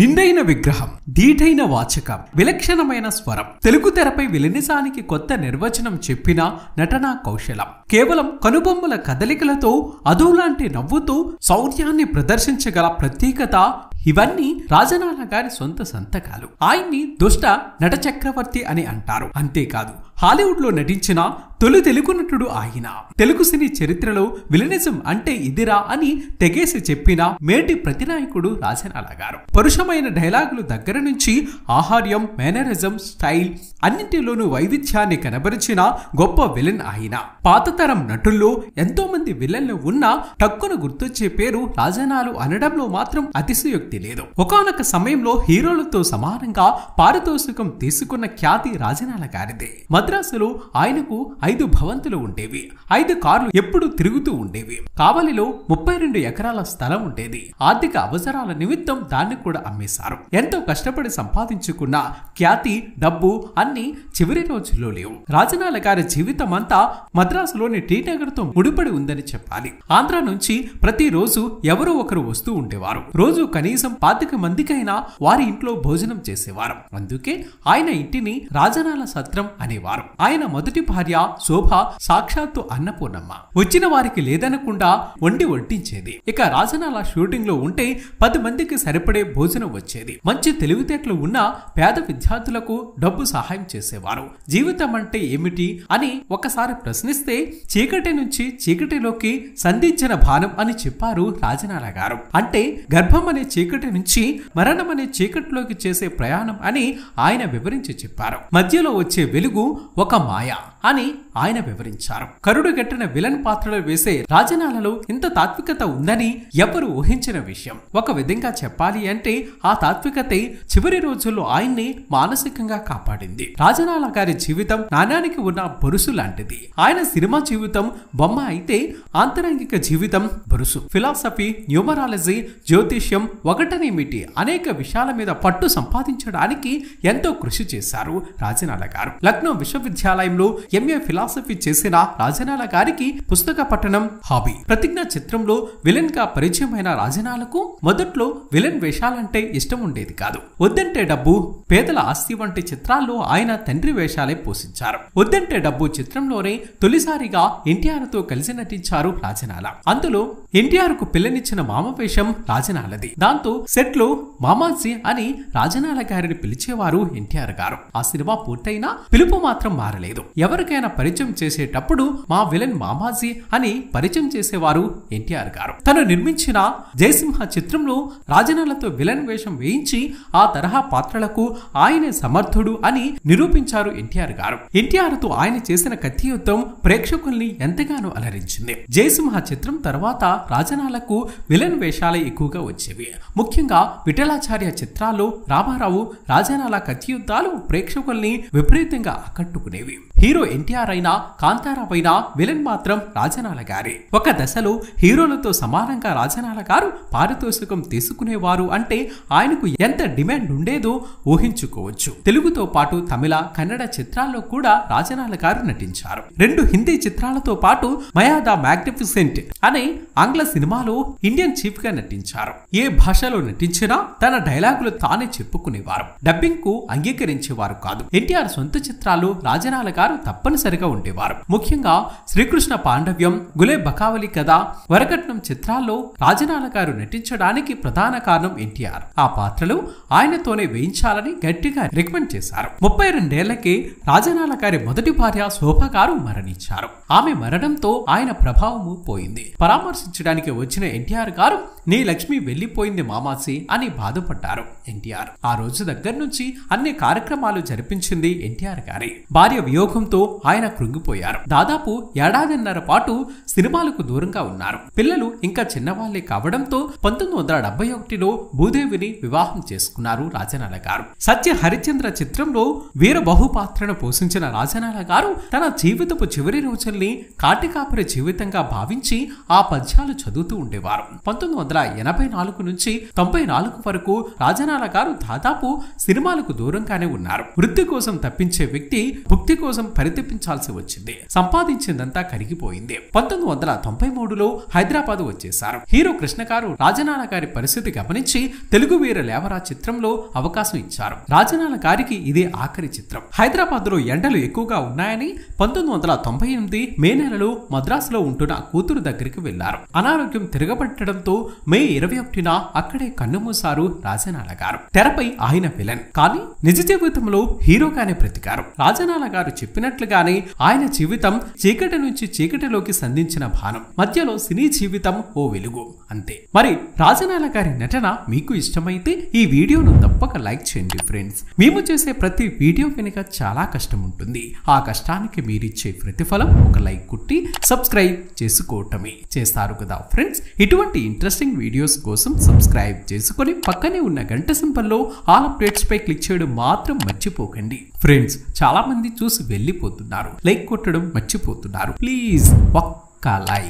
నిండైన విగ్రహం దీటైన వాచకం విలక్షణమైన స్వరం తెలుగు తెరపై విలనిసానికి కొత్త నిర్వచనం చెప్పిన నటనా కౌశలం కేవలం కనుబొమ్మల కదలికలతో అదోలాంటి నవ్వుతూ శౌర్యాన్ని ప్రదర్శించగల ప్రత్యేకత ఇవన్నీ రాజనాల గారి సొంత సంతకాలు ఆయన్ని దుష్ట నటచక్రవర్తి అని అంటారు అంతేకాదు హాలీవుడ్లో నటించిన తొలి తెలుగు నటుడు ఆయన తెలుగు సినీ చరిత్రలో విలనిజం అంటే ఇదిరా అని తెగేసి చెప్పిన మేటి ప్రతినాయకుడు రాజనాల గారు పరుషమైన డైలాగులు దగ్గర నుంచి ఆహార్యం మేనరిజం స్టైల్ అన్నింటిలోనూ వైవిధ్యాన్ని కనబరిచిన గొప్ప విలన్ ఆయన పాతతరం నటుల్లో ఎంతో మంది విలన్లు ఉన్నా టక్కున గుర్తొచ్చే పేరు రాజనాలు అనడంలో మాత్రం అతిశయోక్తి లేదు ఒకనొక సమయంలో హీరోలతో సమానంగా పారితోషికం తీసుకున్న ఖ్యాతి రాజనాల గారిదే మద్రాసులో ఆయనకు ఐదు భవంతులు ఉండేవి ఐదు కార్లు ఎప్పుడు తిరుగుతూ ఉండేవి కావలిలో ముప్పై రెండు ఎకరాల స్థలం ఉండేది ఆర్థిక అవసరాల నిమిత్తం దాన్ని కూడా అమ్మేశారు ఎంతో కష్టపడి సంపాదించుకున్న ఖ్యాతి డబ్బు అన్ని చివరి రోజుల్లో లేవు రాజనాల గారి జీవితం అంతా మద్రాసులోని టీ నగర్ తో ముడిపడి ఉందని చెప్పాలి ఆంధ్ర నుంచి ప్రతిరోజు ఎవరో ఒకరు వస్తూ ఉండేవారు రోజు కనీసం పాతిక మందికైనా వారి ఇంట్లో భోజనం చేసేవారు అందుకే ఆయన ఇంటిని రాజనాల సత్రం అనేవారు వారు ఆయన మొదటి భార్య శోభ సాక్షాత్తు అన్నపూర్ణమ్మ వచ్చిన వారికి లేదనకుండా వండి వడ్డించేది ఇక రాజన్ షూటింగ్ లో ఉంటే పది మందికి సరిపడే భోజనం వచ్చేది మంచి తెలివితేటలు ఉన్న పేద విద్యార్థులకు డబ్బు సహాయం చేసేవారు జీవితం అంటే ఏమిటి అని ఒకసారి ప్రశ్నిస్తే చీకటి నుంచి చీకటిలోకి సంధించిన భానం అని చెప్పారు రాజనాల గారు అంటే గర్భం అనే చీకటి నుంచి మరణం అనే చీకటిలోకి చేసే ప్రయాణం అని ఆయన వివరించి చెప్పారు మధ్యలో వచ్చే వెలుగు ఒక మాయ అని ఆయన వివరించారు కరుడు గట్టిన విలన్ పాత్రలు వేసే రాజనాలలో ఇంత తాత్వికత ఉందని ఎవరు ఊహించిన విషయం ఒక విధంగా చెప్పాలి అంటే ఆ తాత్వికతే చివరి రోజుల్లో ఆయన్ని మానసికంగా కాపాడింది రాజనాల గారి జీవితం నాణ్యానికి ఉన్న బొరుసు లాంటిది ఆయన సినిమా జీవితం బొమ్మ అయితే ఆంతరంగిక జీవితం బొరుసు ఫిలాసఫీ న్యూమరాలజీ జ్యోతిష్యం ఒకటనేమిటి అనేక విషయాల మీద పట్టు సంపాదించడానికి ఎంతో కృషి చేశారు రాజనాల గారు లక్నో విశ్వ విశ్వవిద్యాలయంలో ఎంఏ ఫిలాసఫీ చేసిన రాజనాల గారికి పుస్తక పఠనం హాబీ ప్రతిజ్ఞ చిత్రంలో విలన్ గా పరిచయమైన రాజనాలకు మొదట్లో విలన్ వేషాలంటే ఇష్టం ఉండేది కాదు వద్దంటే డబ్బు పేదల ఆస్తి వంటి చిత్రాల్లో ఆయన తండ్రి వేషాలే పోషించారు వద్దంటే డబ్బు చిత్రంలోనే తొలిసారిగా ఎన్టీఆర్ తో కలిసి నటించారు రాజనాల అందులో ఎన్టీఆర్ కు పిల్లనిచ్చిన మామ వేషం రాజనాలది దాంతో సెట్ లో మామాజీ అని రాజనాల గారిని పిలిచేవారు ఎన్టీఆర్ గారు ఆ సినిమా పూర్తయినా పిలుపు మాత్రం మాత్రం మారలేదు ఎవరికైనా పరిచయం చేసేటప్పుడు మా విలన్ మామాజీ అని పరిచయం చేసేవారు ఎన్టీఆర్ గారు తను నిర్మించిన జయసింహ చిత్రంలో రాజనలతో విలన్ వేషం వేయించి ఆ తరహా పాత్రలకు ఆయనే సమర్థుడు అని నిరూపించారు ఎన్టీఆర్ గారు ఎన్టీఆర్ తో ఆయన చేసిన కత్తి యుద్ధం ప్రేక్షకుల్ని ఎంతగానో అలరించింది జయసింహ చిత్రం తర్వాత రాజనాలకు విలన్ వేషాలే ఎక్కువగా వచ్చేవి ముఖ్యంగా విఠలాచార్య చిత్రాలు రామారావు రాజనాల కత్తి యుద్ధాలు ప్రేక్షకుల్ని విపరీతంగా ఆకట్టుకునేవి హీరో ఎన్టీఆర్ అయినా కాంతారా విలన్ మాత్రం రాజనాల గారే ఒక దశలో హీరోలతో సమానంగా రాజనాల గారు పారితోషికం తీసుకునేవారు అంటే ఆయనకు ఎంత డిమాండ్ ఉండేదో ఊహించుకోవచ్చు తెలుగుతో పాటు తమిళ కన్నడ చిత్రాల్లో కూడా రాజనాల గారు నటించారు రెండు హిందీ చిత్రాలతో పాటు మయా ద మ్యాగ్నిఫిసెంట్ అనే ఆంగ్ల సినిమాలో ఇండియన్ చీఫ్ గా నటించారు ఏ భాషలో నటించినా తన డైలాగులు తానే చెప్పుకునేవారు డబ్బింగ్ కు అంగీకరించేవారు కాదు ఎన్టీఆర్ సొంత చిత్రాలు రాజనాల గారు తప్పనిసరిగా ఉండేవారు ముఖ్యంగా శ్రీకృష్ణ పాండవ్యం గులే బకావలి కథ వరకట్నం చిత్రాల్లో రాజనాల గారు నటించడానికి ప్రధాన కారణం ఎన్టీఆర్ ఆ పాత్రలు ఆయనతోనే వేయించాలని గట్టిగా రికమెండ్ చేశారు ముప్పై రెండేళ్లకి రాజనాల గారి మొదటి భార్య శోభ గారు మరణించారు ఆమె మరణంతో ఆయన ప్రభావము పోయింది పరామర్శించడానికి వచ్చిన ఎన్టీఆర్ గారు నీ లక్ష్మి వెళ్ళిపోయింది మామాసి అని బాధపడ్డారు ఎన్టీఆర్ ఆ రోజు దగ్గర నుంచి అన్ని కార్యక్రమాలు జరిపించింది ఎన్టీఆర్ గారి భార్య వియోగంతో ఆయన కృంగిపోయారు దాదాపు ఏడాదిన్నర పాటు సినిమాలకు దూరంగా ఉన్నారు పిల్లలు ఇంకా చిన్నవాళ్లే కావడంతో పంతొమ్మిది వందల డెబ్బై ఒకటిలో భూదేవిని వివాహం చేసుకున్నారు రాజనాల గారు సత్య హరిచంద్ర చిత్రంలో వీర బహుపాత్రను పోషించిన రాజనాల గారు తన జీవితపు చివరి రోజుల్ని కాటికాపురి జీవితంగా భావించి ఆ పద్యాలు చదువుతూ ఉండేవారు పంతొమ్మిది వందల వందల ఎనభై నాలుగు నుంచి తొంభై నాలుగు వరకు రాజనాల గారు దాదాపు సినిమాలకు దూరంగానే ఉన్నారు వృత్తి కోసం తప్పించే వ్యక్తి భుక్తి కోసం పరితపించాల్సి వచ్చింది సంపాదించిందంతా కరిగిపోయింది పంతొమ్మిది వందల తొంభై మూడులో హైదరాబాద్ వచ్చేశారు హీరో కృష్ణ గారు రాజనాల గారి పరిస్థితి గమనించి తెలుగు వీర లేవరా చిత్రంలో అవకాశం ఇచ్చారు రాజనాల గారికి ఇదే ఆఖరి చిత్రం హైదరాబాద్ లో ఎండలు ఎక్కువగా ఉన్నాయని పంతొమ్మిది వందల తొంభై ఎనిమిది మే నెలలో మద్రాసులో ఉంటున్న కూతురు దగ్గరికి వెళ్లారు అనారోగ్యం తిరగబట్టడంతో మే ఇరవై ఒకటిన అక్కడే కన్నుమూసారు రాజనాల గారు తెరపై ఆయన విలన్ కానీ నిజ జీవితంలో హీరోగానే ప్రతికారు రాజనాల గారు చెప్పినట్లుగానే ఆయన జీవితం చీకటి నుంచి చీకటిలోకి సంధించిన భానం మధ్యలో సినీ జీవితం ఓ వెలుగు అంతే మరి రాజనాల గారి నటన మీకు ఇష్టమైతే ఈ వీడియోను తప్పక లైక్ చేయండి ఫ్రెండ్స్ మేము చేసే ప్రతి వీడియో వెనుక చాలా కష్టం ఉంటుంది ఆ కష్టానికి మీరిచ్చే ప్రతిఫలం ఒక లైక్ కుట్టి సబ్స్క్రైబ్ చేసుకోవటమే చేస్తారు కదా ఫ్రెండ్స్ ఇటువంటి ఇంట్రెస్టింగ్ ఇంట్రెస్టింగ్ వీడియోస్ కోసం సబ్స్క్రైబ్ చేసుకొని పక్కనే ఉన్న గంట సింపల్లో ఆల్ పై క్లిక్ చేయడం మాత్రం మర్చిపోకండి ఫ్రెండ్స్ చాలా మంది చూసి వెళ్ళిపోతున్నారు లైక్ కొట్టడం మర్చిపోతున్నారు ప్లీజ్ ఒక్క లైక్